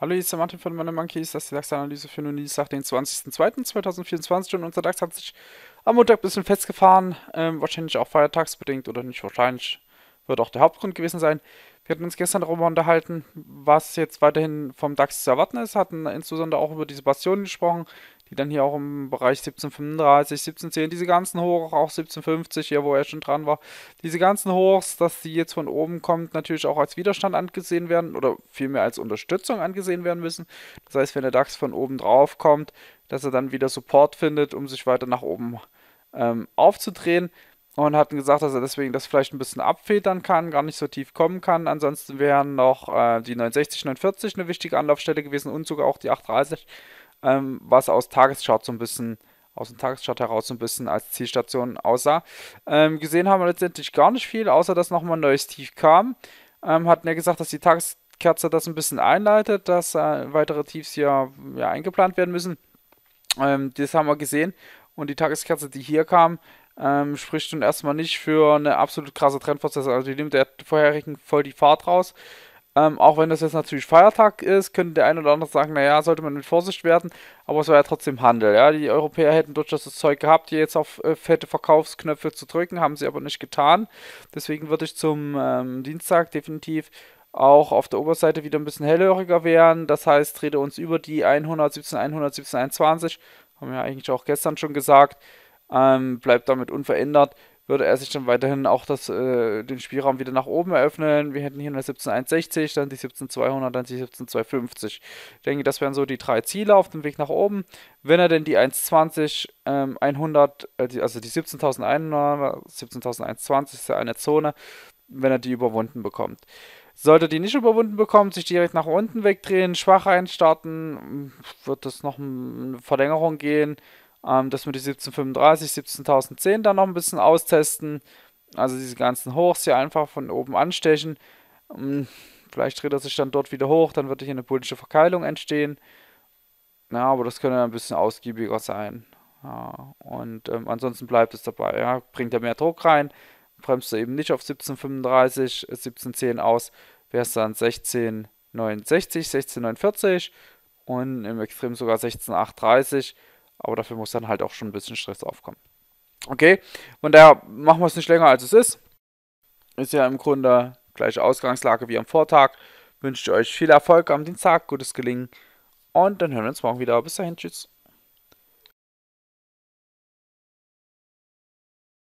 Hallo, hier ist der Martin von Money Monkeys. Das ist die DAX-Analyse für nun Dienstag, den 20.02.2024. Und unser DAX hat sich am Montag ein bisschen festgefahren. Ähm, wahrscheinlich auch feiertagsbedingt oder nicht wahrscheinlich. Wird auch der Hauptgrund gewesen sein. Wir hatten uns gestern darüber unterhalten, was jetzt weiterhin vom DAX zu erwarten ist, hatten insbesondere auch über diese Bastionen gesprochen, die dann hier auch im Bereich 1735, 1710, diese ganzen Hochs, auch 1750, hier wo er schon dran war, diese ganzen Hochs, dass die jetzt von oben kommt, natürlich auch als Widerstand angesehen werden oder vielmehr als Unterstützung angesehen werden müssen. Das heißt, wenn der DAX von oben drauf kommt, dass er dann wieder Support findet, um sich weiter nach oben ähm, aufzudrehen und hatten gesagt, dass er deswegen das vielleicht ein bisschen abfedern kann, gar nicht so tief kommen kann. Ansonsten wären noch äh, die 69, 49 eine wichtige Anlaufstelle gewesen und sogar auch die 830, ähm, was aus Tageschart so ein bisschen aus dem Tageschart heraus so ein bisschen als Zielstation aussah. Ähm, gesehen haben wir letztendlich gar nicht viel, außer dass nochmal ein neues Tief kam. Ähm, hatten ja gesagt, dass die Tageskerze das ein bisschen einleitet, dass äh, weitere Tiefs hier ja, eingeplant werden müssen. Ähm, das haben wir gesehen. Und die Tageskerze, die hier kam, ähm, spricht nun erstmal nicht für eine absolut krasse Trendprozesse. Also die nimmt der vorherigen voll die Fahrt raus. Ähm, auch wenn das jetzt natürlich Feiertag ist, könnte der eine oder andere sagen, naja, sollte man mit Vorsicht werden, aber es war ja trotzdem Handel. Ja? Die Europäer hätten durchaus das Zeug gehabt, hier jetzt auf äh, fette Verkaufsknöpfe zu drücken, haben sie aber nicht getan. Deswegen würde ich zum ähm, Dienstag definitiv auch auf der Oberseite wieder ein bisschen hellhöriger werden. Das heißt, rede uns über die 117, 117, 120. Haben wir ja eigentlich auch gestern schon gesagt ähm, bleibt damit unverändert, würde er sich dann weiterhin auch das, äh, den Spielraum wieder nach oben eröffnen. Wir hätten hier eine 17,160, dann die 17,200, dann die 17,250. Ich denke, das wären so die drei Ziele auf dem Weg nach oben. Wenn er denn die 1,20, ähm, 100, äh, die, also die 17.100, 17.120 ist ja eine Zone, wenn er die überwunden bekommt. Sollte die nicht überwunden bekommen, sich direkt nach unten wegdrehen, schwach einstarten, wird es noch eine Verlängerung gehen ähm, dass wir die 1735, 17.010 dann noch ein bisschen austesten. Also diese ganzen Hochs hier einfach von oben anstechen. Ähm, vielleicht dreht er sich dann dort wieder hoch, dann wird hier eine politische Verkeilung entstehen. Ja, aber das könnte ein bisschen ausgiebiger sein. Ja, und ähm, ansonsten bleibt es dabei. Ja, bringt er mehr Druck rein, bremst er eben nicht auf 1735, 1710 aus, wäre es dann 1669, 1649 und im Extrem sogar 16830. Aber dafür muss dann halt auch schon ein bisschen Stress aufkommen. Okay, von daher machen wir es nicht länger als es ist. Ist ja im Grunde gleiche Ausgangslage wie am Vortag. Wünsche euch viel Erfolg am Dienstag, gutes Gelingen und dann hören wir uns morgen wieder. Bis dahin, tschüss.